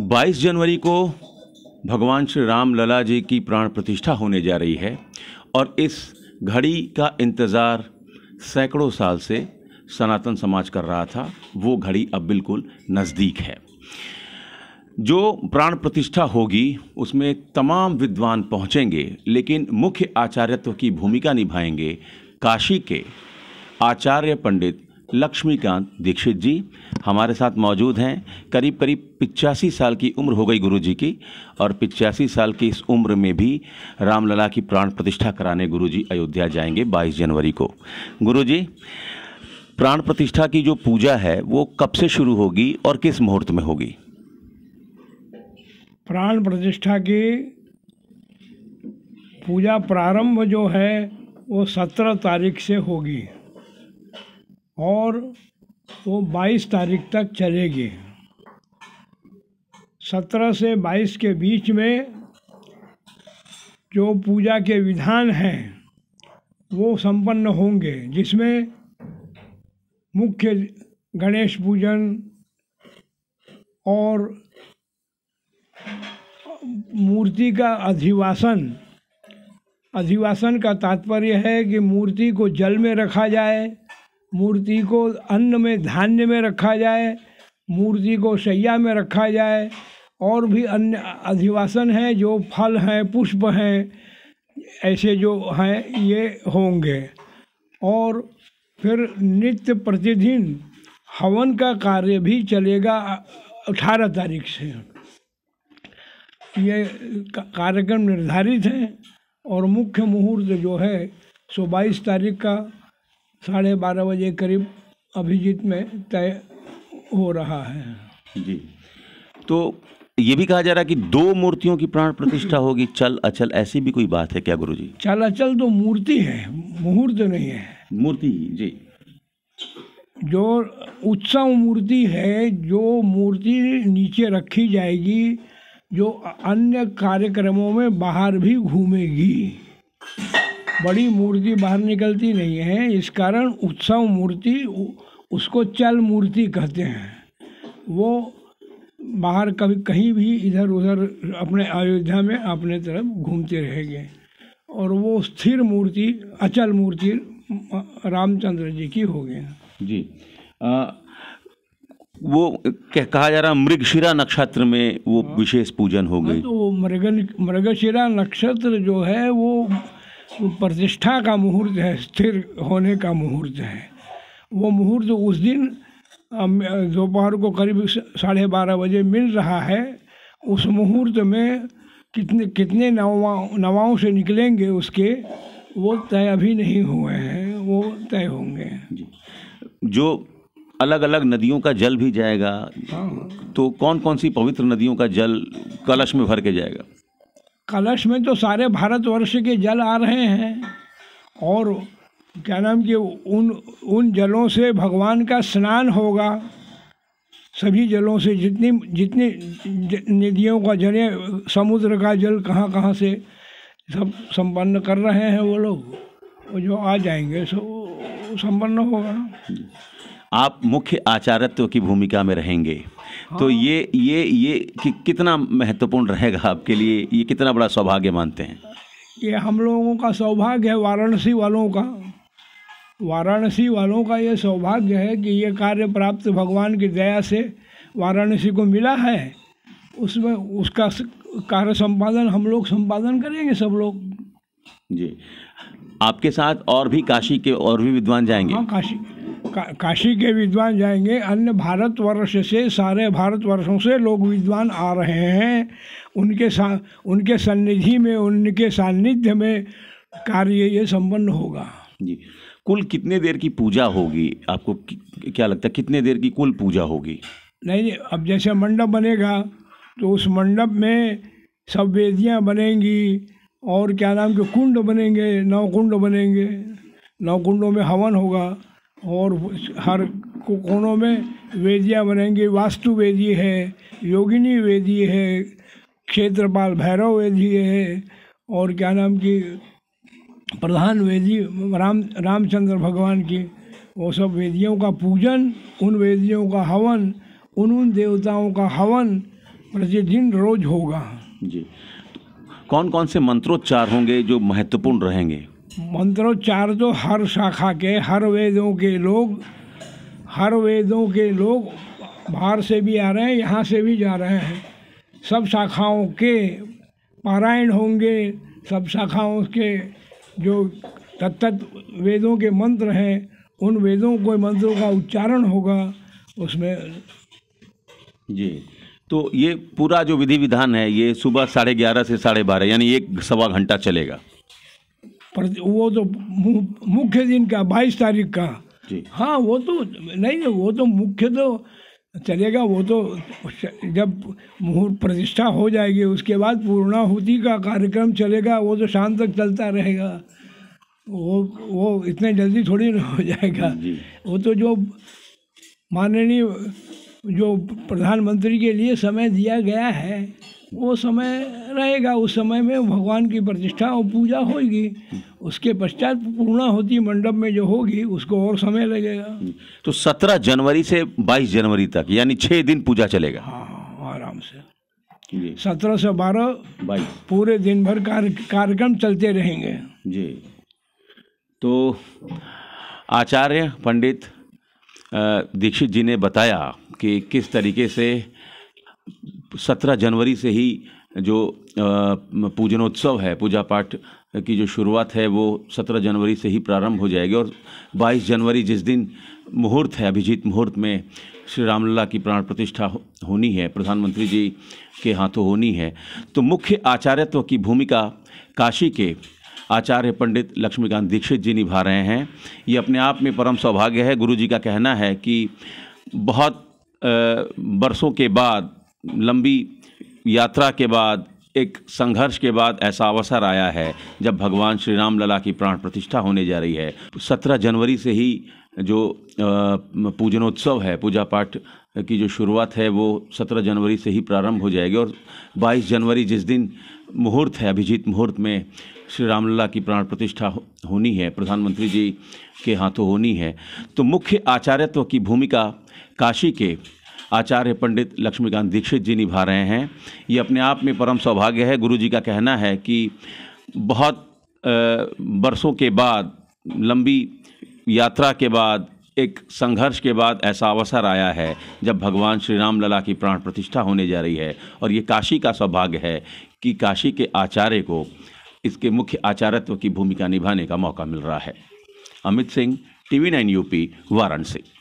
22 जनवरी को भगवान श्री राम लला जी की प्राण प्रतिष्ठा होने जा रही है और इस घड़ी का इंतज़ार सैकड़ों साल से सनातन समाज कर रहा था वो घड़ी अब बिल्कुल नज़दीक है जो प्राण प्रतिष्ठा होगी उसमें तमाम विद्वान पहुंचेंगे लेकिन मुख्य आचार्यत्व की भूमिका निभाएंगे काशी के आचार्य पंडित लक्ष्मीकांत दीक्षित जी हमारे साथ मौजूद हैं करीब करीब पिचासी साल की उम्र हो गई गुरु जी की और पिचासी साल की इस उम्र में भी रामलला की प्राण प्रतिष्ठा कराने गुरु जी अयोध्या जाएंगे 22 जनवरी को गुरु जी प्राण प्रतिष्ठा की जो पूजा है वो कब से शुरू होगी और किस मुहूर्त में होगी प्राण प्रतिष्ठा की पूजा प्रारंभ जो है वो सत्रह तारीख से होगी और वो 22 तारीख तक चलेगी 17 से 22 के बीच में जो पूजा के विधान हैं वो संपन्न होंगे जिसमें मुख्य गणेश पूजन और मूर्ति का अधिवासन अधिवासन का तात्पर्य है कि मूर्ति को जल में रखा जाए मूर्ति को अन्न में धान्य में रखा जाए मूर्ति को सैया में रखा जाए और भी अन्य अधिवासन हैं जो फल हैं पुष्प हैं ऐसे जो हैं ये होंगे और फिर नित्य प्रतिदिन हवन का कार्य भी चलेगा अठारह तारीख से ये कार्यक्रम निर्धारित हैं और मुख्य मुहूर्त जो है सो बाईस तारीख का साढ़े बारह बजे करीब अभिजीत में तय हो रहा है जी तो ये भी कहा जा रहा है कि दो मूर्तियों की प्राण प्रतिष्ठा होगी चल अचल ऐसी भी कोई बात है क्या गुरु जी चल अचल तो मूर्ति है मुहूर्त नहीं है मूर्ति जी जो उत्सव मूर्ति है जो मूर्ति नीचे रखी जाएगी जो अन्य कार्यक्रमों में बाहर भी घूमेगी बड़ी मूर्ति बाहर निकलती नहीं है इस कारण उत्सव मूर्ति उसको चल मूर्ति कहते हैं वो बाहर कभी कहीं भी इधर उधर अपने अयोध्या में अपने तरफ घूमते रहेंगे और वो स्थिर मूर्ति अचल मूर्ति रामचंद्र जी की हो गई जी आ, वो कह, कहा जा रहा मृगशिरा नक्षत्र में वो हाँ। विशेष पूजन हो हाँ, गई तो मृग मृगशिरा नक्षत्र जो है वो प्रतिष्ठा का मुहूर्त है स्थिर होने का मुहूर्त है वो मुहूर्त उस दिन दोपहर को करीब साढ़े बारह बजे मिल रहा है उस मुहूर्त में कितने कितने नवा नवाओं से निकलेंगे उसके वो तय अभी नहीं हुए हैं वो तय होंगे जो अलग अलग नदियों का जल भी जाएगा हाँ। तो कौन कौन सी पवित्र नदियों का जल कलश में भर के जाएगा कलश में तो सारे भारतवर्ष के जल आ रहे हैं और क्या नाम कि उन उन जलों से भगवान का स्नान होगा सभी जलों से जितनी जितनी नदियों का जल समुद्र का जल कहाँ कहाँ से सब संपन्न कर रहे हैं वो लोग वो जो आ जाएंगे सो संपन्न होगा आप मुख्य आचार्यत्व की भूमिका में रहेंगे तो ये ये ये कि कितना महत्वपूर्ण रहेगा आपके लिए ये कितना बड़ा सौभाग्य मानते हैं ये हम लोगों का सौभाग्य है वाराणसी वालों का वाराणसी वालों का ये सौभाग्य है कि ये कार्य प्राप्त भगवान की दया से वाराणसी को मिला है उसमें उसका कार्य संपादन हम लोग संपादन करेंगे सब लोग जी आपके साथ और भी काशी के और भी विद्वान जाएंगे हाँ काशी का, काशी के विद्वान जाएंगे अन्य भारतवर्ष से सारे भारतवर्षों से लोग विद्वान आ रहे हैं उनके सा उनके सन्निधि में उनके सान्निध्य में कार्य ये संपन्न होगा जी कुल कितने देर की पूजा होगी आपको क्या लगता है कितने देर की कुल पूजा होगी नहीं अब जैसे मंडप बनेगा तो उस मंडप में सब वेदियाँ बनेंगी और क्या नाम के कुंड बनेंगे नौकुंड बनेंगे नौकुंडों में हवन होगा और हर कोनों में वेदियाँ बनेंगी वास्तु वेदी है योगिनी वेदी है क्षेत्रपाल भैरव वेदी है और क्या नाम की प्रधान वेदी राम रामचंद्र भगवान की वो सब वेदियों का पूजन उन वेदियों का हवन उन उन देवताओं का हवन प्रतिदिन रोज होगा जी कौन कौन से मंत्रोच्चार होंगे जो महत्वपूर्ण रहेंगे मंत्रोच्चार तो हर शाखा के हर वेदों के लोग हर वेदों के लोग बाहर से भी आ रहे हैं यहाँ से भी जा रहे हैं सब शाखाओं के पारायण होंगे सब शाखाओं के जो तत्त वेदों के मंत्र हैं उन वेदों को मंत्रों का उच्चारण होगा उसमें जी तो ये पूरा जो विधि विधान है ये सुबह साढ़े ग्यारह से साढ़े बारह यानी एक सवा घंटा चलेगा वो तो मुख्य दिन का बाईस तारीख का हाँ वो तो नहीं वो तो मुख्य तो चलेगा वो तो जब मुहूर्त प्रतिष्ठा हो जाएगी उसके बाद पूर्णाहुति का कार्यक्रम चलेगा वो तो शाम तक चलता रहेगा वो वो इतने जल्दी थोड़ी ना हो जाएगा वो तो जो माननीय जो प्रधानमंत्री के लिए समय दिया गया है वो समय रहेगा उस समय में भगवान की प्रतिष्ठा और पूजा होगी उसके पश्चात पूर्णा होती मंडप में जो होगी उसको और समय लगेगा तो सत्रह जनवरी से बाईस जनवरी तक यानी छः दिन पूजा चलेगा हाँ आराम से सत्रह से बारह बाईस पूरे दिन भर कार्यक्रम चलते रहेंगे जी तो आचार्य पंडित दीक्षित जी ने बताया कि किस तरीके से सत्रह जनवरी से ही जो पूजनोत्सव है पूजा पाठ की जो शुरुआत है वो सत्रह जनवरी से ही प्रारंभ हो जाएगी और बाईस जनवरी जिस दिन मुहूर्त है अभिजीत मुहूर्त में श्री रामलला की प्राण प्रतिष्ठा होनी है प्रधानमंत्री जी के हाथों होनी है तो मुख्य आचार्यत्व की भूमिका काशी के आचार्य पंडित लक्ष्मीकांत दीक्षित जी निभा रहे हैं ये अपने आप में परम सौभाग्य है गुरु जी का कहना है कि बहुत बरसों के बाद लंबी यात्रा के बाद एक संघर्ष के बाद ऐसा अवसर आया है जब भगवान श्री राम लला की प्राण प्रतिष्ठा होने जा रही है सत्रह जनवरी से ही जो पूजनोत्सव है पूजा पाठ की जो शुरुआत है वो सत्रह जनवरी से ही प्रारंभ हो जाएगी और बाईस जनवरी जिस दिन मुहूर्त है अभिजीत मुहूर्त में श्री रामलला की प्राण प्रतिष्ठा होनी है प्रधानमंत्री जी के हाथों होनी है तो मुख्य आचार्यत्व की भूमिका काशी के आचार्य पंडित लक्ष्मीकांत दीक्षित जी निभा रहे हैं ये अपने आप में परम सौभाग्य है गुरु जी का कहना है कि बहुत बरसों के बाद लंबी यात्रा के बाद एक संघर्ष के बाद ऐसा अवसर आया है जब भगवान श्री राम लला की प्राण प्रतिष्ठा होने जा रही है और ये काशी का सौभाग्य है कि काशी के आचार्य को इसके मुख्य आचार्यत्व की भूमिका निभाने का मौका मिल रहा है Amit Singh TV nine UP Varanasi